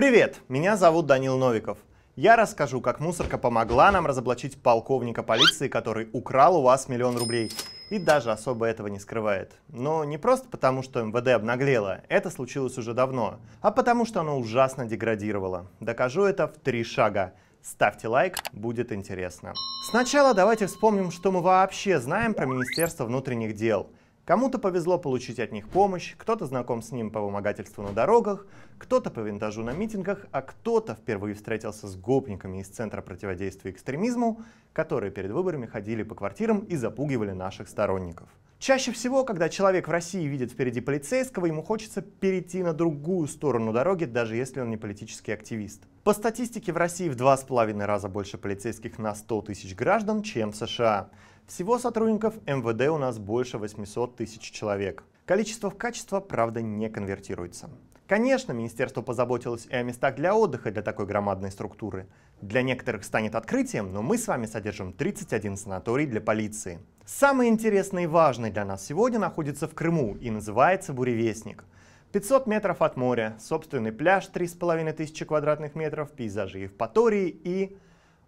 Привет, меня зовут Данил Новиков. Я расскажу, как мусорка помогла нам разоблачить полковника полиции, который украл у вас миллион рублей. И даже особо этого не скрывает. Но не просто потому, что МВД обнаглело, это случилось уже давно, а потому что оно ужасно деградировало. Докажу это в три шага. Ставьте лайк, будет интересно. Сначала давайте вспомним, что мы вообще знаем про Министерство внутренних дел – Кому-то повезло получить от них помощь, кто-то знаком с ним по вымогательству на дорогах, кто-то по винтажу на митингах, а кто-то впервые встретился с гопниками из Центра противодействия экстремизму, которые перед выборами ходили по квартирам и запугивали наших сторонников – Чаще всего, когда человек в России видит впереди полицейского, ему хочется перейти на другую сторону дороги, даже если он не политический активист. По статистике, в России в два с половиной раза больше полицейских на 100 тысяч граждан, чем в США. Всего сотрудников МВД у нас больше 800 тысяч человек. Количество в качество, правда, не конвертируется. Конечно, министерство позаботилось и о местах для отдыха для такой громадной структуры. Для некоторых станет открытием, но мы с вами содержим 31 санаторий для полиции. Самый интересный и важный для нас сегодня находится в Крыму и называется «Буревестник». 500 метров от моря, собственный пляж 3500 квадратных метров, пейзажи Евпатории и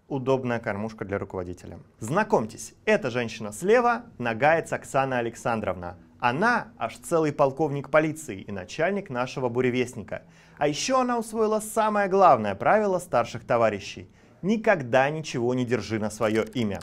удобная кормушка для руководителя. Знакомьтесь, эта женщина слева – Нагаец Оксана Александровна. Она аж целый полковник полиции и начальник нашего буревестника. А еще она усвоила самое главное правило старших товарищей – никогда ничего не держи на свое имя.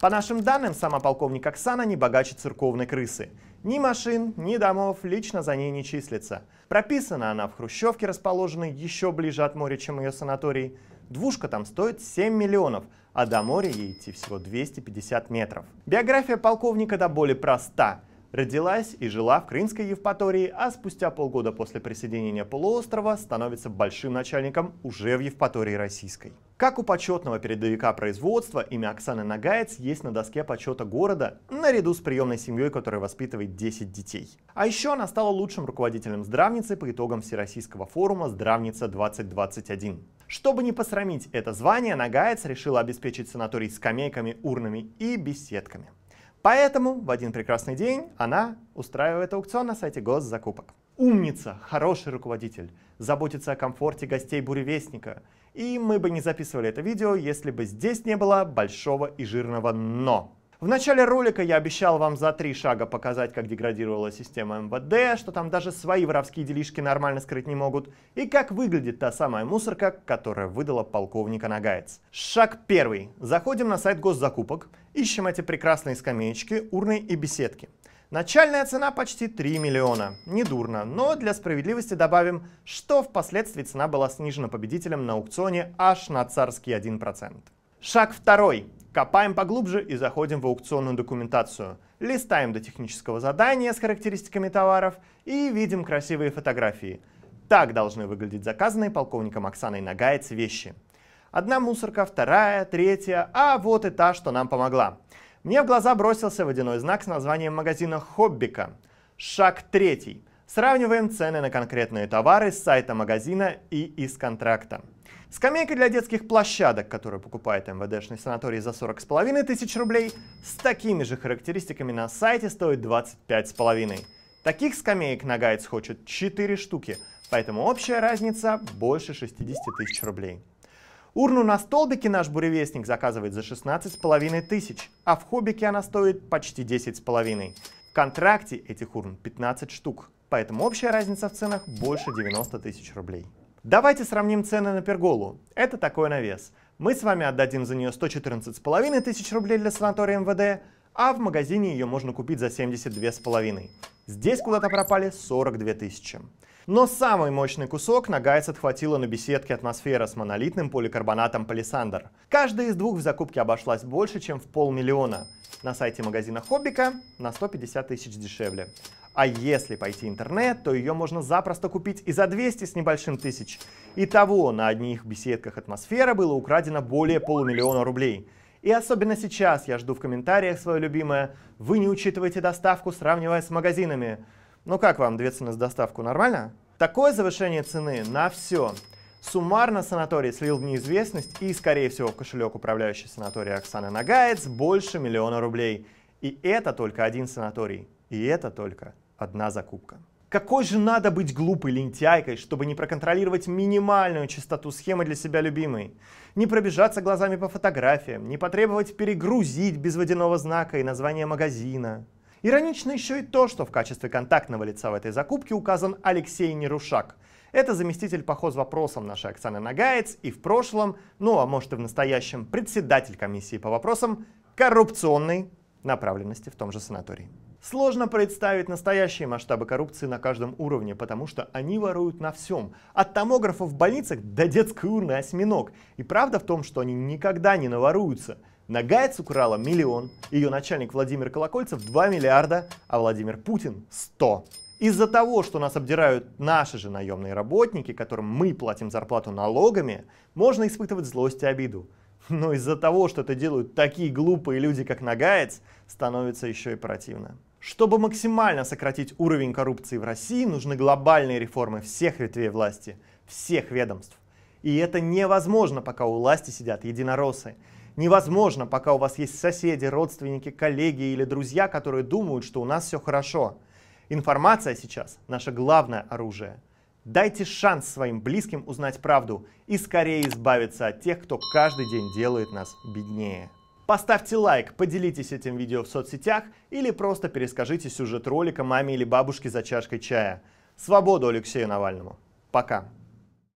По нашим данным, сама полковник Оксана не богаче церковной крысы. Ни машин, ни домов лично за ней не числится. Прописана она в Хрущевке, расположенной еще ближе от моря, чем ее санаторий. Двушка там стоит 7 миллионов, а до моря ей идти всего 250 метров. Биография полковника до боли проста. Родилась и жила в Крымской Евпатории, а спустя полгода после присоединения полуострова становится большим начальником уже в Евпатории Российской. Как у почетного передовика производства, имя Оксаны Нагаец есть на доске почета города наряду с приемной семьей, которая воспитывает 10 детей. А еще она стала лучшим руководителем здравницы по итогам Всероссийского форума «Здравница-2021». Чтобы не посрамить это звание, Нагаец решила обеспечить санаторий скамейками, урнами и беседками. Поэтому в один прекрасный день она устраивает аукцион на сайте госзакупок. Умница, хороший руководитель, заботится о комфорте гостей буревестника. И мы бы не записывали это видео, если бы здесь не было большого и жирного «но». В начале ролика я обещал вам за три шага показать, как деградировала система МВД, что там даже свои воровские делишки нормально скрыть не могут, и как выглядит та самая мусорка, которая выдала полковника Нагаец. Шаг первый. Заходим на сайт госзакупок Ищем эти прекрасные скамеечки, урны и беседки. Начальная цена почти 3 миллиона. Недурно, но для справедливости добавим, что впоследствии цена была снижена победителем на аукционе аж на царский 1%. Шаг второй. Копаем поглубже и заходим в аукционную документацию. Листаем до технического задания с характеристиками товаров и видим красивые фотографии. Так должны выглядеть заказанные полковником Оксаной Нагаец вещи. Одна мусорка, вторая, третья, а вот и та, что нам помогла. Мне в глаза бросился водяной знак с названием магазина «Хоббика». Шаг третий. Сравниваем цены на конкретные товары с сайта магазина и из контракта. Скамейка для детских площадок, которую покупает МВДшный санаторий за 40,5 тысяч рублей, с такими же характеристиками на сайте стоит 25,5. Таких скамеек Нагайц хочет 4 штуки, поэтому общая разница больше 60 тысяч рублей. Урну на столбике наш буревестник заказывает за с половиной тысяч, а в хоббике она стоит почти с половиной. В контракте этих урн 15 штук, поэтому общая разница в ценах больше 90 тысяч рублей. Давайте сравним цены на перголу. Это такой навес. Мы с вами отдадим за нее с половиной тысяч рублей для санатория МВД, а в магазине ее можно купить за с половиной. Здесь куда-то пропали 42 тысячи. Но самый мощный кусок Нагайс отхватила на беседке атмосфера с монолитным поликарбонатом палисандр. Каждая из двух в закупке обошлась больше, чем в полмиллиона. На сайте магазина Хоббика на 150 тысяч дешевле. А если пойти интернет, то ее можно запросто купить и за 200 с небольшим тысяч. Итого на одних беседках атмосфера было украдено более полумиллиона рублей. И особенно сейчас я жду в комментариях свое любимое «Вы не учитываете доставку, сравнивая с магазинами». Ну как вам, две цены с доставку, нормально? Такое завышение цены на все. Суммарно санаторий слил в неизвестность и, скорее всего, в кошелек управляющей санатории Оксаны Нагаец больше миллиона рублей. И это только один санаторий. И это только одна закупка. Какой же надо быть глупой лентяйкой, чтобы не проконтролировать минимальную частоту схемы для себя любимой? Не пробежаться глазами по фотографиям, не потребовать перегрузить без водяного знака и названия магазина. Иронично еще и то, что в качестве контактного лица в этой закупке указан Алексей Нерушак. Это заместитель по хозвопросам нашей Оксаны Нагаец и в прошлом, ну а может и в настоящем, председатель комиссии по вопросам коррупционной направленности в том же санатории. Сложно представить настоящие масштабы коррупции на каждом уровне, потому что они воруют на всем. От томографов в больницах до детской урны осьминог. И правда в том, что они никогда не наворуются. Нагаец украла миллион, ее начальник Владимир Колокольцев 2 миллиарда, а Владимир Путин 100. Из-за того, что нас обдирают наши же наемные работники, которым мы платим зарплату налогами, можно испытывать злость и обиду. Но из-за того, что это делают такие глупые люди, как Нагаец, становится еще и противно. Чтобы максимально сократить уровень коррупции в России, нужны глобальные реформы всех ветвей власти, всех ведомств. И это невозможно, пока у власти сидят единороссы невозможно, пока у вас есть соседи, родственники, коллеги или друзья, которые думают, что у нас все хорошо. Информация сейчас наше главное оружие. Дайте шанс своим близким узнать правду и скорее избавиться от тех, кто каждый день делает нас беднее. Поставьте лайк, поделитесь этим видео в соцсетях или просто перескажите сюжет ролика маме или бабушке за чашкой чая. Свободу Алексею Навальному. Пока.